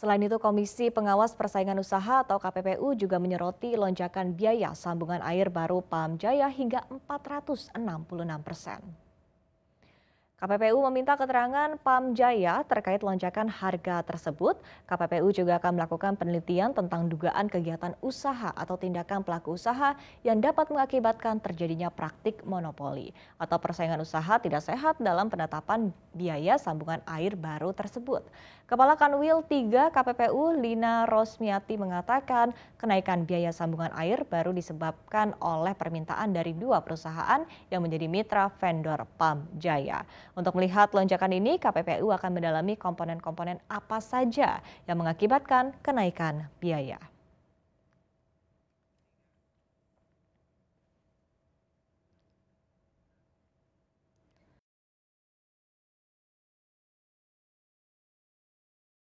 Selain itu, Komisi Pengawas Persaingan Usaha atau KPPU juga menyoroti lonjakan biaya sambungan air baru Pam Jaya hingga 466 persen. KPPU meminta keterangan PAM Jaya terkait lonjakan harga tersebut. KPPU juga akan melakukan penelitian tentang dugaan kegiatan usaha atau tindakan pelaku usaha yang dapat mengakibatkan terjadinya praktik monopoli atau persaingan usaha tidak sehat dalam penetapan biaya sambungan air baru tersebut. Kepala Kanwil 3 KPPU Lina Rosmiati mengatakan kenaikan biaya sambungan air baru disebabkan oleh permintaan dari dua perusahaan yang menjadi mitra vendor PAM Jaya. Untuk melihat lonjakan ini, KPPU akan mendalami komponen-komponen apa saja yang mengakibatkan kenaikan biaya.